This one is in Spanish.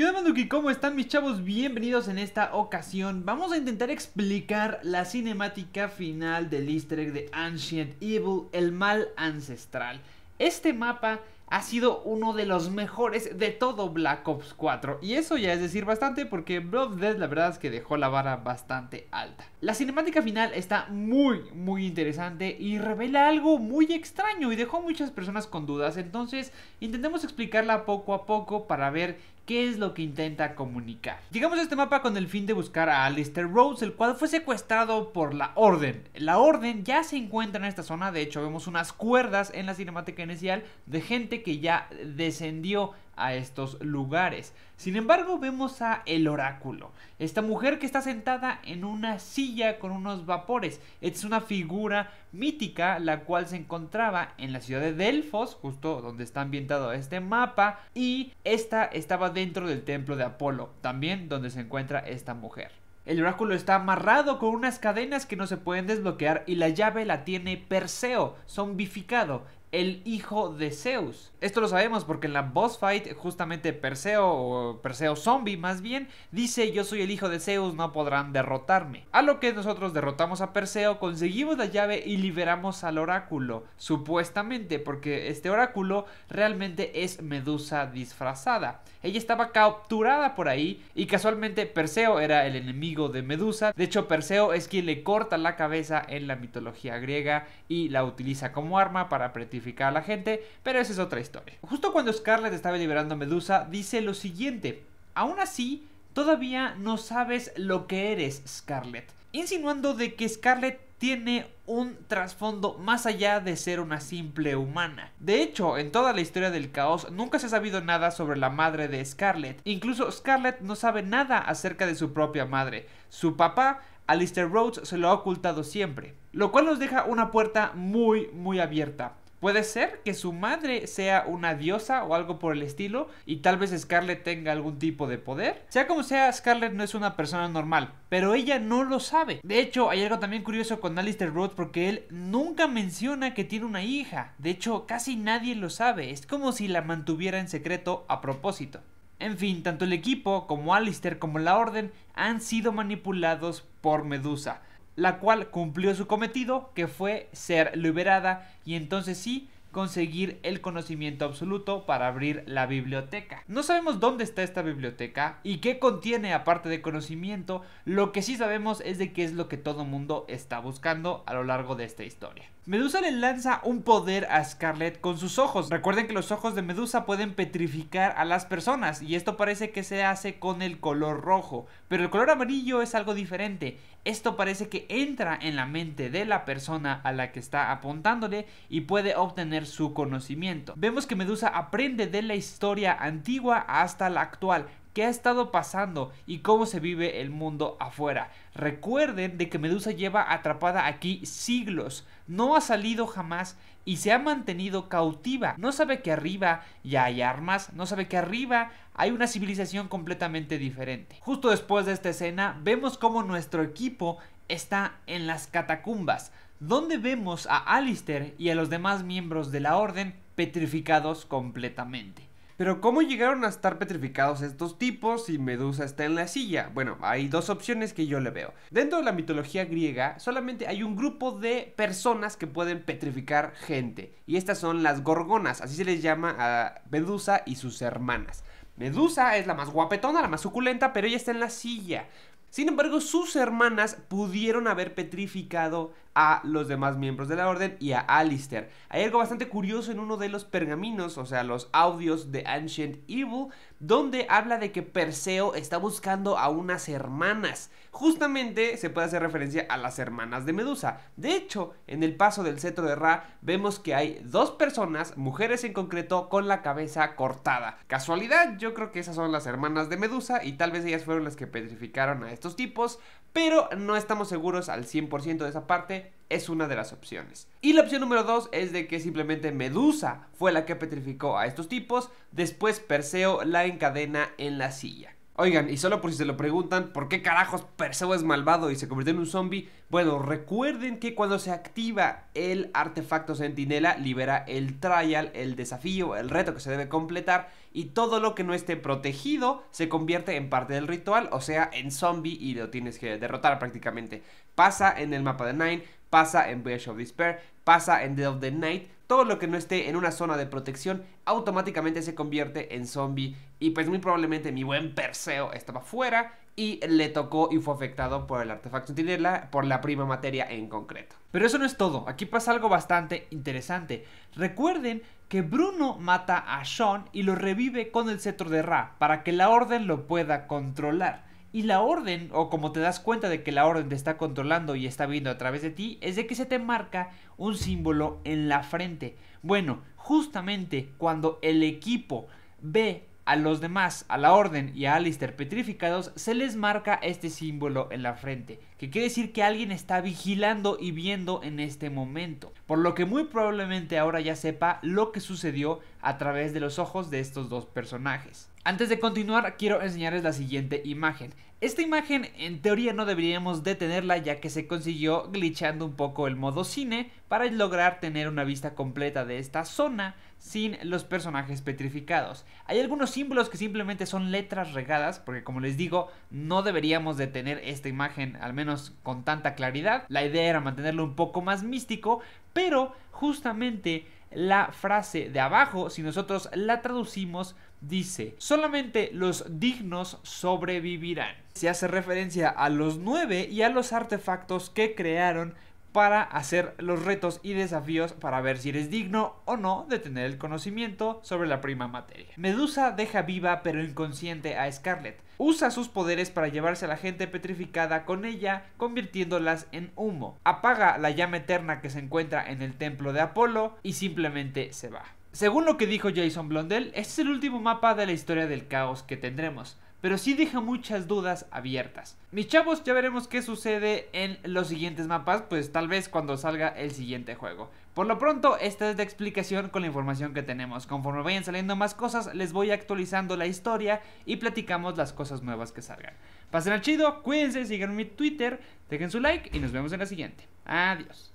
Yo de Manduki? ¿Cómo están mis chavos? Bienvenidos en esta ocasión. Vamos a intentar explicar la cinemática final del easter egg de Ancient Evil, el mal ancestral. Este mapa ha sido uno de los mejores de todo Black Ops 4. Y eso ya es decir bastante porque Blood Dead la verdad es que dejó la vara bastante alta. La cinemática final está muy muy interesante y revela algo muy extraño y dejó muchas personas con dudas. Entonces intentemos explicarla poco a poco para ver qué es lo que intenta comunicar. Llegamos a este mapa con el fin de buscar a Alistair Rhodes, el cual fue secuestrado por la Orden. La Orden ya se encuentra en esta zona, de hecho vemos unas cuerdas en la cinemática inicial de gente que ya descendió a estos lugares. Sin embargo, vemos a el oráculo, esta mujer que está sentada en una silla con unos vapores. Es una figura mítica la cual se encontraba en la ciudad de Delfos, justo donde está ambientado este mapa, y esta estaba dentro del templo de Apolo, también donde se encuentra esta mujer. El oráculo está amarrado con unas cadenas que no se pueden desbloquear y la llave la tiene Perseo, zombificado el hijo de Zeus. Esto lo sabemos porque en la boss fight justamente Perseo, o Perseo zombie más bien, dice yo soy el hijo de Zeus, no podrán derrotarme. A lo que nosotros derrotamos a Perseo, conseguimos la llave y liberamos al oráculo, supuestamente porque este oráculo realmente es Medusa disfrazada. Ella estaba capturada por ahí y casualmente Perseo era el enemigo de Medusa. De hecho, Perseo es quien le corta la cabeza en la mitología griega y la utiliza como arma para apretar a la gente, pero esa es otra historia. Justo cuando Scarlett estaba liberando a Medusa, dice lo siguiente, aún así, todavía no sabes lo que eres, Scarlett, insinuando de que Scarlett tiene un trasfondo más allá de ser una simple humana. De hecho, en toda la historia del caos nunca se ha sabido nada sobre la madre de Scarlett. Incluso Scarlett no sabe nada acerca de su propia madre. Su papá, Alistair Rhodes, se lo ha ocultado siempre. Lo cual nos deja una puerta muy, muy abierta. Puede ser que su madre sea una diosa o algo por el estilo y tal vez Scarlett tenga algún tipo de poder. Sea como sea, Scarlett no es una persona normal, pero ella no lo sabe. De hecho, hay algo también curioso con Alistair Roth porque él nunca menciona que tiene una hija. De hecho, casi nadie lo sabe. Es como si la mantuviera en secreto a propósito. En fin, tanto el equipo como Alistair como la Orden han sido manipulados por Medusa la cual cumplió su cometido, que fue ser liberada y entonces sí conseguir el conocimiento absoluto para abrir la biblioteca. No sabemos dónde está esta biblioteca y qué contiene aparte de conocimiento, lo que sí sabemos es de qué es lo que todo mundo está buscando a lo largo de esta historia. Medusa le lanza un poder a Scarlett con sus ojos. Recuerden que los ojos de Medusa pueden petrificar a las personas y esto parece que se hace con el color rojo, pero el color amarillo es algo diferente. Esto parece que entra en la mente de la persona a la que está apuntándole y puede obtener su conocimiento. Vemos que Medusa aprende de la historia antigua hasta la actual, qué ha estado pasando y cómo se vive el mundo afuera. Recuerden de que Medusa lleva atrapada aquí siglos, no ha salido jamás y se ha mantenido cautiva. No sabe que arriba ya hay armas, no sabe que arriba hay una civilización completamente diferente. Justo después de esta escena vemos cómo nuestro equipo está en las catacumbas, donde vemos a Alistair y a los demás miembros de la orden petrificados completamente. Pero ¿cómo llegaron a estar petrificados estos tipos si Medusa está en la silla? Bueno, hay dos opciones que yo le veo. Dentro de la mitología griega solamente hay un grupo de personas que pueden petrificar gente. Y estas son las gorgonas, así se les llama a Medusa y sus hermanas. Medusa es la más guapetona, la más suculenta, pero ella está en la silla. Sin embargo, sus hermanas pudieron haber petrificado a los demás miembros de la orden y a Alistair. Hay algo bastante curioso en uno de los pergaminos, o sea, los audios de Ancient Evil, donde habla de que Perseo está buscando a unas hermanas. Justamente se puede hacer referencia a las hermanas de Medusa. De hecho, en el paso del cetro de Ra vemos que hay dos personas, mujeres en concreto, con la cabeza cortada. Casualidad, yo creo que esas son las hermanas de Medusa y tal vez ellas fueron las que petrificaron a estos tipos, pero no estamos seguros al 100% de esa parte es una de las opciones. Y la opción número 2 es de que simplemente Medusa fue la que petrificó a estos tipos, después Perseo la encadena en la silla. Oigan, y solo por si se lo preguntan, ¿por qué carajos Perseo es malvado y se convirtió en un zombie? Bueno, recuerden que cuando se activa el artefacto sentinela, libera el trial, el desafío, el reto que se debe completar, y todo lo que no esté protegido se convierte en parte del ritual, o sea, en zombie y lo tienes que derrotar prácticamente. Pasa en el mapa de Nine, pasa en Voyage of Despair, pasa en Dead of the Night, todo lo que no esté en una zona de protección automáticamente se convierte en zombie y pues muy probablemente mi buen Perseo estaba fuera y le tocó y fue afectado por el artefacto Tinela, por la prima materia en concreto. Pero eso no es todo, aquí pasa algo bastante interesante. Recuerden que Bruno mata a Sean y lo revive con el cetro de Ra para que la orden lo pueda controlar. Y la orden, o como te das cuenta de que la orden te está controlando y está viendo a través de ti, es de que se te marca un símbolo en la frente. Bueno, justamente cuando el equipo ve a los demás, a la orden y a Alistair petrificados, se les marca este símbolo en la frente, que quiere decir que alguien está vigilando y viendo en este momento, por lo que muy probablemente ahora ya sepa lo que sucedió a través de los ojos de estos dos personajes. Antes de continuar, quiero enseñarles la siguiente imagen. Esta imagen en teoría no deberíamos detenerla ya que se consiguió glitchando un poco el modo cine para lograr tener una vista completa de esta zona sin los personajes petrificados. Hay algunos símbolos que simplemente son letras regadas porque como les digo no deberíamos detener esta imagen al menos con tanta claridad. La idea era mantenerlo un poco más místico pero justamente la frase de abajo, si nosotros la traducimos, dice, solamente los dignos sobrevivirán. Se hace referencia a los nueve y a los artefactos que crearon para hacer los retos y desafíos para ver si eres digno o no de tener el conocimiento sobre la prima materia. Medusa deja viva pero inconsciente a Scarlet. Usa sus poderes para llevarse a la gente petrificada con ella, convirtiéndolas en humo. Apaga la llama eterna que se encuentra en el templo de Apolo y simplemente se va. Según lo que dijo Jason Blondell, este es el último mapa de la historia del caos que tendremos pero sí deja muchas dudas abiertas. Mis chavos, ya veremos qué sucede en los siguientes mapas, pues tal vez cuando salga el siguiente juego. Por lo pronto, esta es la explicación con la información que tenemos. Conforme vayan saliendo más cosas, les voy actualizando la historia y platicamos las cosas nuevas que salgan. Pasen al chido, cuídense, sigan mi Twitter, dejen su like y nos vemos en la siguiente. Adiós.